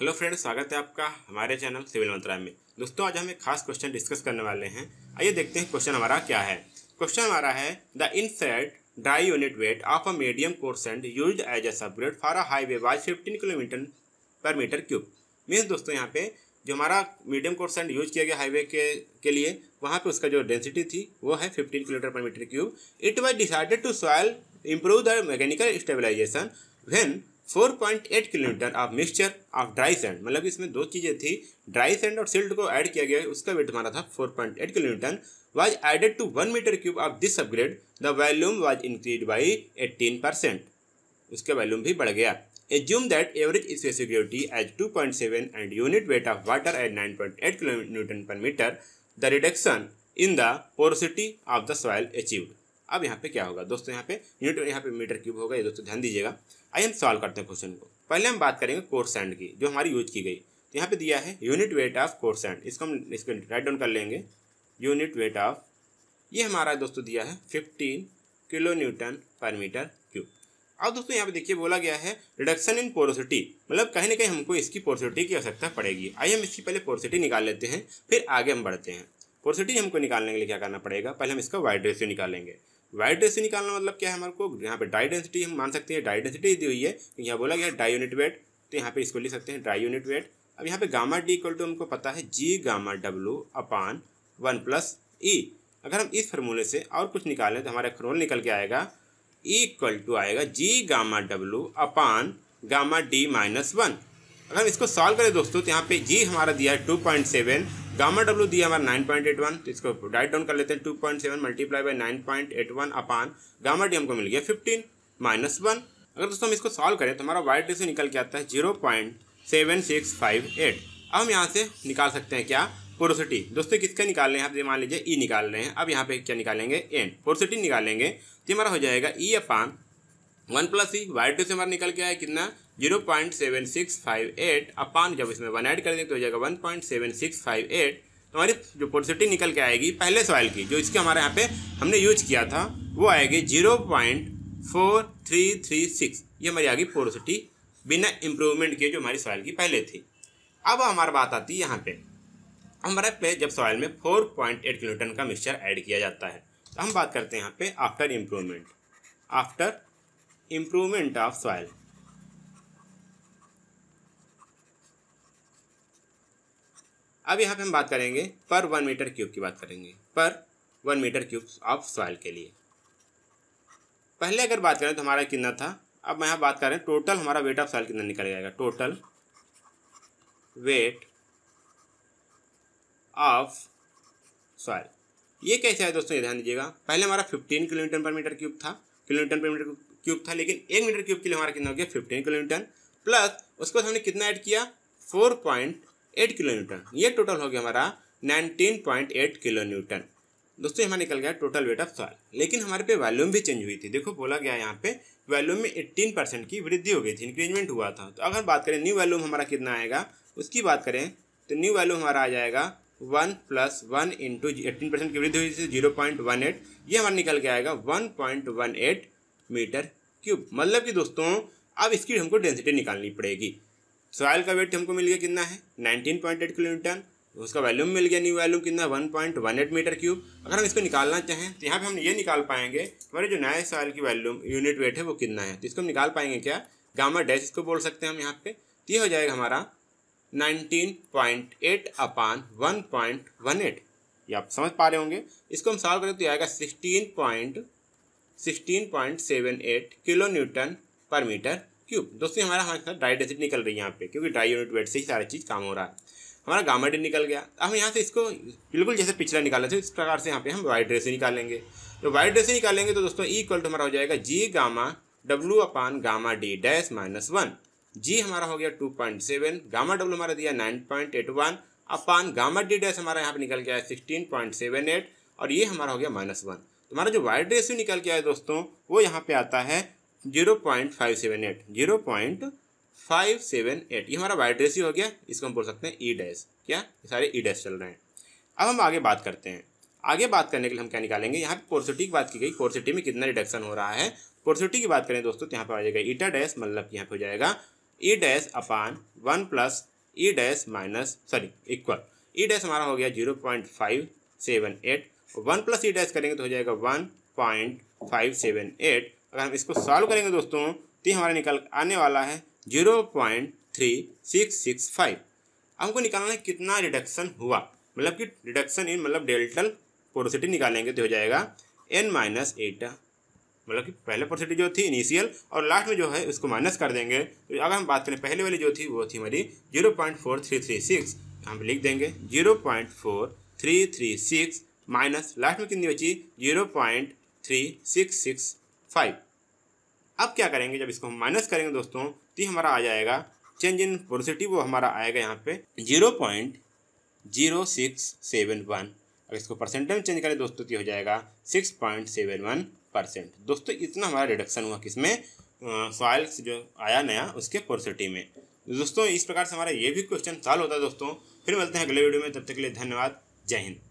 hello friend स्वागत है आपका हमारे चैनल सिविल मंत्रालय में दोस्तों आज हम एक खास क्वेश्चन डिस्कस करने वाले हैं आइए देखते हैं क्वेश्चन हमारा क्या है क्वेश्चन हमारा है the in situ dry unit weight of a medium coarse sand use as a subgrade for a highway by fifteen kilometre per metre cube means दोस्तों यहाँ पे जो हमारा मीडियम कोर्सेंट यूज किया गया हाईवे के के लिए वहाँ पे उसका जो डेंसिटी थी वो है fifteen kilometre per metre cube it was decided to soil improve the mechanical stabilisation when 4.8 kilometre of mixture of dry sand मतलब इसमें दो चीज़ें थी ड्राई सैंड और सिल्ट को ऐड किया गया उसका वेट हमारा था 4.8 kilometre was added to one metre cube of this upgrade the volume was increase by 18 percent उसका वॉल्यूम भी बढ़ गया assume that average स्पेसिफिक्योरिटी as 2.7 and unit weight of water at nine kilo per metre the reduction in the porosity of the soil achieved अब यहाँ पे क्या होगा दोस्तों यहाँ पे यूनिट यहाँ पे मीटर क्यूब होगा ये दोस्तों ध्यान दीजिएगा आइए हम सॉल्व करते हैं क्वेश्चन को पहले हम बात करेंगे सैंड की जो हमारी यूज की गई तो यहाँ पे दिया है यूनिट वेट ऑफ सैंड इसको हम इसको राइट डाउन कर लेंगे यूनिट वेट ऑफ ये हमारा दोस्तों दिया है fifteen kilo newton per metre cube अब दोस्तों यहाँ पे देखिए बोला गया है रिडक्शन इन पोरोसिटी मतलब कहीं ना कहीं हमको इसकी पोरोसिटी की आवश्यकता पड़ेगी आइए हम इसकी पहले पोरोसिटी निकाल लेते हैं फिर आगे हम बढ़ते हैं पोरोसिटी हमको निकालने के लिए क्या करना पड़ेगा पहले हम इसका वाइड रेशियो निकालेंगे वाइड डेंसिटी निकालना मतलब क्या है हमारे को यहाँ पे डाई डेंसिटी हम मान सकते हैं डाई डेंसिटी दी हुई है तो यहाँ बोला गया डाई यूनिट वेट तो यहाँ पे इसको लिख सकते हैं डाई यूनिट वेट अब यहाँ पे गामा डी इक्वल टू हमको पता है G gamma W upon one plus E अगर हम इस फार्मूले से और कुछ निकालें तो हमारा खरोल निकल के आएगा ई इक्वल टू आएगा G gamma W upon gamma D minus one अगर हम इसको सॉल्व करें दोस्तों तो यहाँ पे जी हमारा दिया है two point seven gamma W दिया हमारा नाइन पॉइंट एट वन तो इसको डाइट डाउन कर लेते हैं two point seven multiply by nine point eight one upon gamma D हमको मिल गया फिफ्टीन माइनस वन अगर दोस्तों हम इसको सॉल्व करें तो हमारा वाई से निकल के आता है zero point seven six five eight अब हम यहाँ से निकाल सकते हैं क्या पोरोसिटी दोस्तों किसका निकाल रहे हैं आप मान लीजिए ई e निकाल रहे हैं अब यहाँ पे क्या निकालेंगे एन पोरोसिटी निकालेंगे तो हमारा हो जाएगा E upon one plus E Y two से हमारा निकल के आया कितना zero point seven six five eight upon जब इसमें वन ऐड कर दें तो हो जाएगा one point seven six five eight तो हमारी जो पोर्सिटी निकल के आएगी पहले सवाल की जो इसके हमारे यहाँ पे हमने यूज किया था वो आएगी zero point four three three six ये हमारी आ गई पोर्सिटी बिना इम्प्रूवमेंट के जो हमारी सवाल की पहले थी अब हमारी बात आती है यहाँ पर हमारे पे जब सवाल में फोर पॉइंट एट टन का मिक्सचर ऐड किया जाता है तो हम बात करते हैं यहाँ पे after improvement after improvement of soil अब यहाँ पे हम बात करेंगे पर वन मीटर क्यूब की बात करेंगे पर one metre cube of soil के लिए पहले अगर बात करें तो हमारा कितना था अब यहाँ बात कर हैं टोटल हमारा वेट ऑफ सॉइल कितना निकल जाएगा टोटल वेट ऑफ सॉइल ये कैसे है दोस्तों ये ध्यान दीजिएगा पहले हमारा fifteen kilometre per metre cube था किलोमीटर पर मीटर क्यूब था लेकिन एक मीटर क्यूब के लिए हमारा कितना हो गया फिफ्टीन किलोमीटर प्लस उसके बाद हमने कितना ऐड किया four point eight kilo newton ये टोटल हो गया हमारा nineteen point eight kilo newton दोस्तों यहाँ निकल गया टोटल वेट ऑफ सॉइल लेकिन हमारे पे वॉल्यूम भी चेंज हुई थी देखो बोला गया यहाँ पे वॉल्यूम में एट्टीन परसेंट की वृद्धि हो गई थी इंक्रीजमेंट हुआ था तो अगर बात करें न्यू वॉल्यूम हमारा कितना आएगा उसकी बात करें तो न्यू वॉल्यूम हमारा आ जाएगा one plus one into eighteen percent की वृद्धि हुई थी जीरो पॉइंट वन एट ये हमारा निकल के आएगा one point one eight metre cube मतलब कि दोस्तों अब इसकी हमको डेंसिटी निकालनी पड़ेगी सॉयल का वेट हमको मिल गया कितना है nineteen point eight kilo newton उसका वैल्यूम मिल गया न्यू वैल्यूम कितना one point one eight metre cube अगर हम इसको निकालना चाहें तो यहाँ पे हम ये निकाल पाएंगे हमारे जो नए सॉयल की वैल्यूम यूनिट वेट है वो कितना है तो इसको हम निकाल पाएंगे क्या गामा डैश इसको बोल सकते हैं हम यहाँ पे तो ये हो जाएगा हमारा nineteen point eight upon one point one eight ये आप समझ पा रहे होंगे इसको हम सॉल्व करें तो आएगा sixteen point sixteen point seven eight kilo newton per metre cube दोस्तों हमारा हमारे साथ ड्राई डेसिट निकल रही है यहाँ पे क्योंकि ड्राई यूनिट वेट से ही सारा चीज़ काम हो रहा है हमारा गामा डी निकल गया हम यहाँ से इसको बिल्कुल जैसे पिछला निकाला था इस प्रकार से यहाँ पे हम वाइट रेसी निकालेंगे तो वाइट रेसी निकालेंगे तो दोस्तों इक्वल e टू हमारा हो जाएगा G gamma W upon gamma D dash minus one G हमारा हो गया two point seven gamma W हमारा दिया nine point eight one upon gamma D dash हमारा यहाँ पे निकल गया है सिक्सटीन पॉइंट सेवन एट और ये हमारा हो गया माइनस वन तो हमारा जो वाइट ड्रेस निकल गया है दोस्तों वो यहाँ पे आता है zero point five seven eight zero point five seven eight ये हमारा वाइड ही हो गया इसको हम बोल सकते हैं ई डैश क्या सारे ई डैश चल रहे हैं अब हम आगे बात करते हैं आगे बात करने के लिए हम क्या निकालेंगे यहाँ पे पोर्सिटी की बात की गई पोर्सिटी में कितना रिडक्शन हो रहा है पोर्सिटी की बात करें दोस्तों तो यहाँ पर आ जाएगा ईटा डैश मतलब यहाँ पर हो जाएगा E dash upon one plus E dash minus sorry equal E dash हमारा हो गया zero point five seven eight one plus E dash करेंगे तो हो जाएगा one point five seven eight अगर हम इसको सॉल्व करेंगे दोस्तों तो हमारा निकल आने वाला है zero point three six six five हमको निकालना है कितना रिडक्शन हुआ मतलब कि रिडक्शन इन मतलब डेल्टल पोरोसिटी निकालेंगे तो हो जाएगा एन माइनस एटा मतलब कि पहले पोरोसिटी जो थी इनिशियल और लास्ट में जो है उसको माइनस कर देंगे तो अगर हम बात करें पहले वाली जो थी वो थी हमारी zero point four three three six हम लिख देंगे zero point four three three six minus last में कितनी बची zero point three six six five अब क्या करेंगे जब इसको हम माइनस करेंगे दोस्तों तो ये हमारा आ जाएगा चेंज इन पॉजिटिव वो हमारा आएगा यहाँ पे zero point zero six seven one अगर इसको परसेंटेज में चेंज करें दोस्तों तो हो जाएगा six point seven one percent दोस्तों इतना हमारा रिडक्शन हुआ किसमें सॉयल जो आया नया उसके पॉजिटिव में तो दोस्तों इस प्रकार से हमारा ये भी क्वेश्चन सॉल्व होता है दोस्तों फिर मिलते हैं अगले वीडियो में तब तक के लिए धन्यवाद जय हिंद